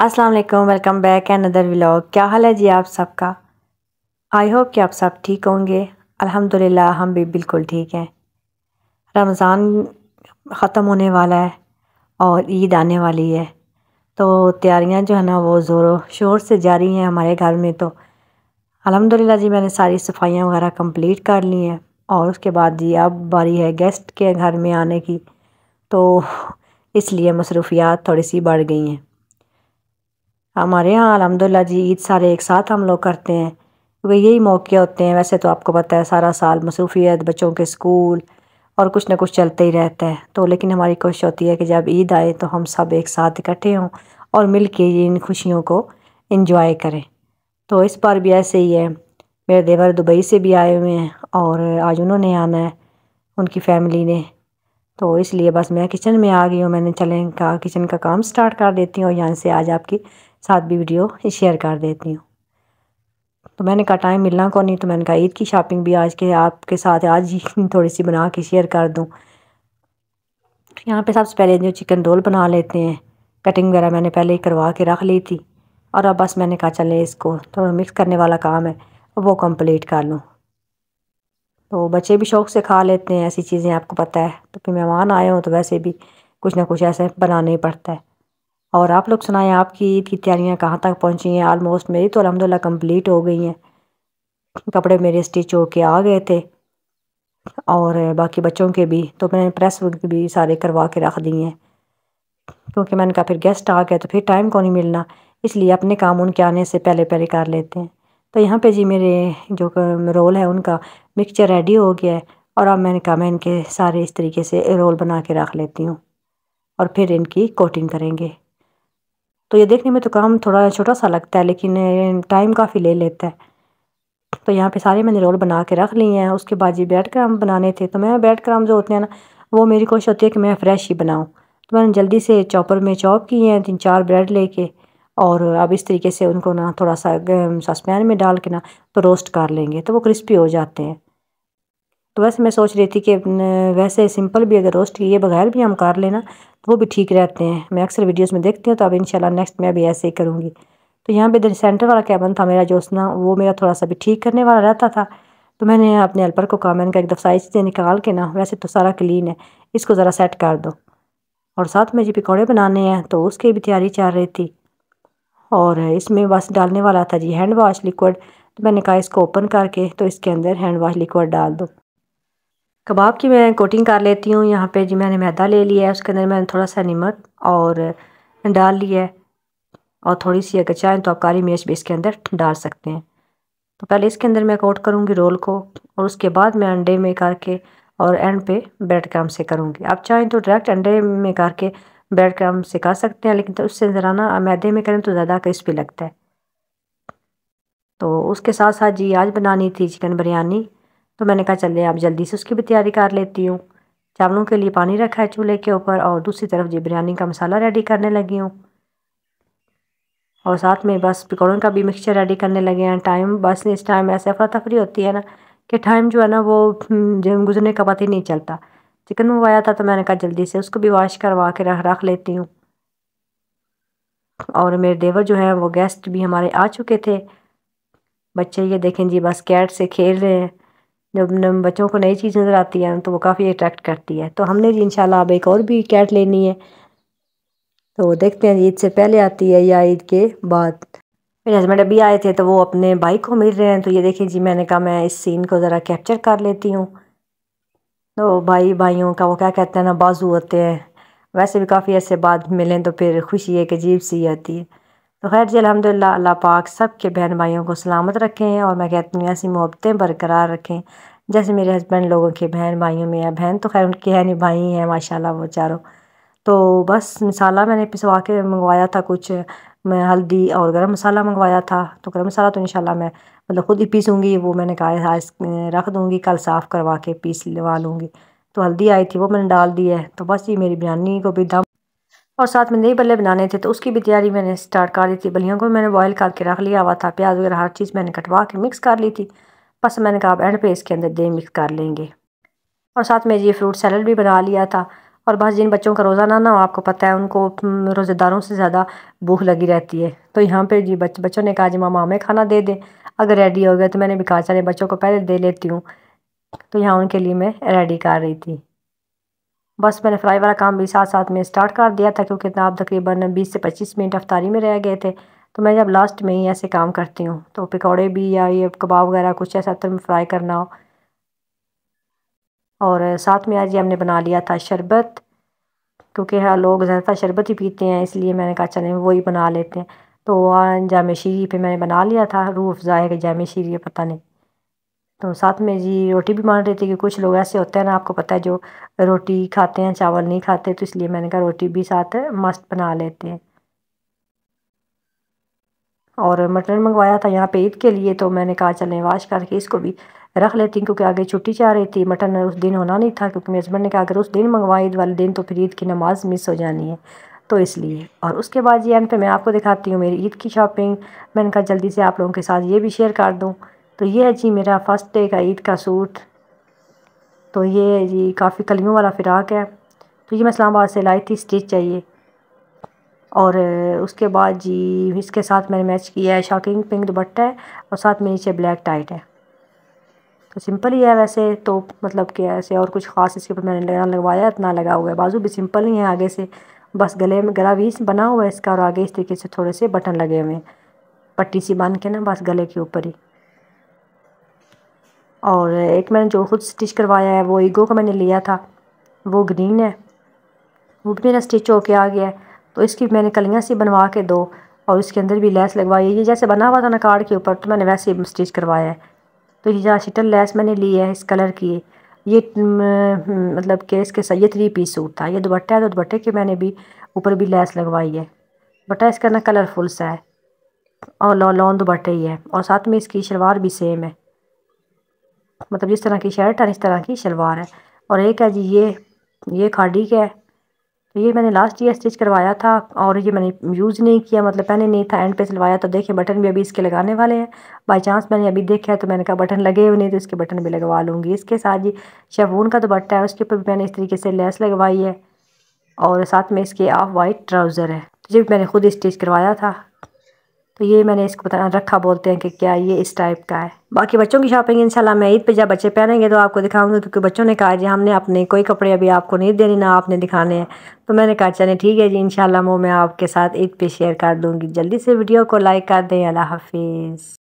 अस्सलाम वालेकुम welcome back and other vlog क्या हाल है जी आप सबका आई होप कि आप सब ठीक होंगे अल्हम्दुलिल्लाह हम भी बिल्कुल ठीक हैं रमज़ान ख़त्म होने वाला है और ईद आने वाली है तो तैयारियां जो है ना वो ज़ोरों शोर से जारी हैं हमारे घर में तो अलहमदिल्ला जी मैंने सारी सफाइयाँ वगैरह कम्प्लीट कर ली हैं और उसके बाद जी अब बारी है गेस्ट के घर में आने की तो इसलिए मसरूफियात थोड़ी सी बढ़ गई हैं हमारे यहाँ अलहमदिल्ला जी ईद सारे एक साथ हम लोग करते हैं क्योंकि यही मौके होते हैं वैसे तो आपको पता है सारा साल मसरूफियत बच्चों के स्कूल और कुछ ना कुछ चलते ही रहता है तो लेकिन हमारी कोशिश होती है कि जब ईद आए तो हम सब एक साथ इकट्ठे हों और मिल के इन खुशियों को इन्जॉय करें तो इस बार भी ऐसे ही है मेरे देवर दुबई से भी आए हुए हैं और आज उन्होंने आना है उनकी फैमिली ने तो इसलिए बस मैं किचन में आ गई हूँ मैंने चलें का किचन का काम स्टार्ट कर देती हूँ और यहाँ से आज आपकी साथ भी वीडियो शेयर कर देती हूँ तो मैंने कहा टाइम मिलना को नहीं तो मैंने कहा ईद की शॉपिंग भी आज के आपके साथ आज ही थोड़ी सी बना के शेयर कर दूँ तो यहाँ पे सबसे पहले जो चिकन रोल बना लेते हैं कटिंग वगैरह मैंने पहले ही करवा के रख ली थी और अब बस मैंने कहा चले इसको थोड़ा तो मिक्स करने वाला काम है वो कंप्लीट कर लूँ तो बच्चे भी शौक़ से खा लेते हैं ऐसी चीज़ें आपको पता है तो फिर मेहमान आए हों तो वैसे भी कुछ ना कुछ ऐसे बनाना ही पड़ता है और आप लोग सुनाएं आपकी ईद की तैयारियाँ कहाँ तक पहुँची हैं आलमोस्ट मेरी तो अलहमदिल्ला कंप्लीट हो गई हैं कपड़े मेरे स्टिच होके आ गए थे और बाकी बच्चों के भी तो मैंने प्रेस भी सारे करवा के रख दिए हैं क्योंकि मैंने कहा फिर गेस्ट आ गए तो फिर टाइम को नहीं मिलना इसलिए अपने काम उनके आने से पहले पहले कर लेते हैं तो यहाँ पे जी मेरे जो रोल है उनका मिक्सचर रेडी हो गया है और अब मैंने कहा मैं इनके सारे इस तरीके से रोल बना के रख लेती हूँ और फिर इनकी कोटिंग करेंगे तो ये देखने में तो काम थोड़ा छोटा सा लगता है लेकिन टाइम काफ़ी ले लेता है तो यहाँ पे सारे मैंने रोल बना के रख लिए हैं उसके बाद जी बैड क्राम बनाने थे तो मैं बैड क्राम जो होते हैं ना वो मेरी कोशिश होती है कि मैं फ्रेश ही बनाऊँ तो मैंने जल्दी से चॉपर में चॉप किए हैं तीन चार ब्रेड लेके और अब इस तरीके से उनको ना थोड़ा सा सस्पैन में डाल के ना तो रोस्ट कर लेंगे तो वो क्रिस्पी हो जाते हैं तो वैसे मैं सोच रही थी कि वैसे सिंपल भी अगर रोस्ट किए बगैर भी हम कर लेना तो वो भी ठीक रहते हैं मैं अक्सर वीडियोस में देखती हूँ तो अब इंशाल्लाह नेक्स्ट मैं अभी ऐसे ही करूँगी तो यहाँ पे सेंटर वाला कैबन था मेरा जो ना वो मेरा थोड़ा सा भी ठीक करने वाला रहता था तो मैंने अपने हेल्पर को कहा मैंने कहा एक दफ़ा सारी निकाल के ना वैसे तो सारा क्लीन है इसको ज़रा सेट कर दो और साथ में जी पकौड़े बनाने हैं तो उसकी भी तैयारी चल रही थी और इसमें बस डालने वाला था जी हैंड वाश लिक्विड तो मैंने कहा इसको ओपन करके तो इसके अंदर हैंड वाश लिक्विड डाल दो कबाब की मैं कोटिंग कर लेती हूँ यहाँ पे जी मैंने मैदा ले लिया है उसके अंदर मैंने थोड़ा सा नमक और डाल लिया है और थोड़ी सी अगर चाहें तो आप काली मिर्च भी इसके अंदर डाल सकते हैं तो पहले इसके अंदर मैं कोट करूँगी रोल को और उसके बाद मैं अंडे में करके और एंड पे ब्रेड क्रम से करूँगी आप चाहें तो डायरेक्ट अंडे में करके ब्रेड क्रम से कर सकते हैं लेकिन तो उससे ज़रा ना मैदे में करें तो ज़्यादा क्रिस्पी लगता है तो उसके साथ साथ जी आज बनानी थी चिकन बिरयानी तो मैंने कहा चलिए आप जल्दी से उसकी भी तैयारी कर लेती हूँ चावलों के लिए पानी रखा है चूल्हे के ऊपर और दूसरी तरफ जी बिरयानी का मसाला रेडी करने लगी हूँ और साथ में बस पकौड़ों का भी मिक्सचर रेडी करने लगे हैं टाइम बस इस टाइम ऐसे अफरा तफरी होती है ना कि टाइम जो है ना वो हम्म, गुजरने का पता ही नहीं चलता चिकन मंगवाया था तो मैंने कहा जल्दी से उसको भी वॉश करवा के रख रख लेती हूँ और मेरे देवर जो हैं वो गेस्ट भी हमारे आ चुके थे बच्चे ये देखें जी बस कैट से खेल रहे हैं जब बच्चों को नई चीज़ नज़र आती है तो वो काफ़ी अट्रैक्ट करती है तो हमने जी इंशाल्लाह अब एक और भी कैट लेनी है तो देखते हैं ईद से पहले आती है या ईद के बाद मेरे हस्बैंड अभी आए थे तो वो अपने भाई को मिल रहे हैं तो ये देखिए जी मैंने कहा मैं इस सीन को ज़रा कैप्चर कर लेती हूँ तो भाई भाइयों का वो क्या कहते हैं ना बाजू होते हैं वैसे भी काफ़ी ऐसे बाद मिलें तो फिर खुशी एक अजीब सी आती है तो खैर जी अलहमदिल्ला अल्लाह पाक सब के बहन भाइयों को सलामत रखें और मैं कहती हूँ ऐसी मोहब्बतें बरकरार रखें जैसे मेरे हस्बैंड लोगों के बहन भाइयों में या बहन तो खैर उनके है नहीं भाई हैं माशाल्लाह वो चारों तो बस मसाला मैंने पिसवा के मंगवाया था कुछ मैं हल्दी और गरम मसाला मंगवाया था तो गरम मसाला तो इनशाला मैं मतलब ख़ुद ही पीसूँगी वो मैंने कहा आज रख दूँगी कल साफ़ करवा के पीस लवा लूँगी तो हल्दी आई थी वो मैंने डाल दी है तो बस ये मेरी बिरयानी को भी दम और साथ में नई बल्ले बनाने थे तो उसकी भी तैयारी मैंने स्टार्ट कर दी थी बलियों को मैंने बॉयल करके रख लिया हुआ था प्याज वगैरह हर चीज़ मैंने कटवा के मिक्स कर ली थी बस मैंने कहा आप एंड पे इसके अंदर दे मिक्स कर लेंगे और साथ में ये फ्रूट सैलड भी बना लिया था और बस जिन बच्चों का रोज़ा ना ना आपको पता है उनको रोज़ेदारों से ज़्यादा भूख लगी रहती है तो यहाँ पर जी बच्चे बच्चों ने कहा जी मामा हमें खाना दे दें अगर रेडी हो गया तो मैंने भी कहा चले बच्चों को पहले दे लेती हूँ तो यहाँ उनके लिए मैं रेडी कर रही थी बस मैंने फ्राई वाला काम भी साथ साथ में स्टार्ट कर दिया था क्योंकि आप तकरीबन बीस से पच्चीस मिनट अफ्तारी में रह गए थे तो मैं जब लास्ट में ही ऐसे काम करती हूँ तो पकौड़े भी या ये कबाब वगैरह कुछ ऐसा तो में फ्राई करना हो और साथ में आज ये हमने बना लिया था शरबत क्योंकि हाँ लोग ज़्यादातर शरबत ही पीते हैं इसलिए मैंने कहा चलें वही बना लेते हैं तो हाँ, जाम शीरी पे मैंने बना लिया था रूह अफ़ज़ा है कि जाम शीरी पता नहीं तो साथ में जी रोटी भी मान रही थी कि कुछ लोग ऐसे होते हैं ना आपको पता है जो रोटी खाते हैं चावल नहीं खाते तो इसलिए मैंने कहा रोटी भी साथ मस्त बना लेते हैं और मटन मंगवाया था यहाँ पे ईद के लिए तो मैंने कहा चलें वाश करके इसको भी रख लेती क्योंकि आगे छुट्टी चाह रही थी मटन उस दिन होना नहीं था क्योंकि मेरे हस्बैंड ने कहा अगर उस दिन मंगवाए ईद वाले दिन तो फिर ईद की नमाज़ मिस हो जानी है तो इसलिए और उसके बाद ये एंड पे मैं आपको दिखाती हूँ मेरी ईद की शॉपिंग मैंने कहा जल्दी से आप लोगों के साथ ये भी शेयर कर दूँ तो ये है जी मेरा फ़र्स्ट डे का ईद का सूट तो ये जी काफ़ी कलियों वाला फ़िराक है तो ये मैं इस्लामाबाद से लाई थी स्टिच चाहिए और उसके बाद जी इसके साथ मैंने मैच किया है शॉकिंग पिंक दुपट्टा है और साथ में नीचे ब्लैक टाइट है तो सिंपल ही है वैसे तो मतलब कि ऐसे और कुछ ख़ास इसके ऊपर मैंने लगा लगवाया इतना लगा हुआ है बाजू भी सिंपल ही है आगे से बस गले में गला भी बना हुआ है इसका और आगे इस तरीके से थोड़े से बटन लगे हुए हैं पट्टी सी बांध के ना बस गले के ऊपर ही और एक मैंने जो ख़ुद स्टिच करवाया है वो ईगो का मैंने लिया था वो ग्रीन है वो भी मेरा स्टिच होके आ गया है तो इसकी मैंने कलियाँ सी बनवा के दो और इसके अंदर भी लैस लगवाई है ये जैसे बना हुआ था ना कार्ड के ऊपर तो मैंने वैसे ही स्टिच करवाया है तो ये जहाँ शिटल लेस मैंने ली है इस कलर की ये मतलब कि इसके सही थ्री पीस सूट था ये दुपट्टा है तो दुपट्टे के मैंने भी ऊपर भी लैस लगवाई है बटा इसका ना कलरफुल सा है और लॉन दुपट्टे ही है और साथ में इसकी शलवार भी सेम है मतलब जिस तरह की शर्ट है इस तरह की शलवार है और एक है जी ये ये खाडी का है तो ये मैंने लास्ट ईयर स्टिच करवाया था और ये मैंने यूज़ नहीं किया मतलब पहले नहीं था एंड पे सिलवाया तो देखिए बटन भी अभी इसके लगाने वाले हैं बाई चांस मैंने अभी देखा है तो मैंने कहा बटन लगे हुए नहीं तो इसके बटन भी लगवा लूँगी इसके साथ जी शेफून का दुपट्टा है उसके ऊपर भी मैंने इस तरीके से लेस लगवाई है और साथ में इसके ऑफ वाइट ट्राउज़र है तो ये मैंने खुद स्टिच करवाया था तो ये मैंने इसको बता रखा बोलते हैं कि क्या ये इस टाइप का है बाकी बच्चों की शॉपिंग इंशाल्लाह मैं ईद पे जब बच्चे पहनेंगे तो आपको दिखाऊंगी क्योंकि बच्चों ने कहा जी हमने अपने कोई कपड़े अभी आपको नहीं देने ना आपने दिखाने हैं तो मैंने कहा चले ठीक है जी इंशाल्लाह वो मैं आपके साथ ईद पे शेयर कर दूँगी जल्दी से वीडियो को लाइक कर दें अल्लाह हाफिज़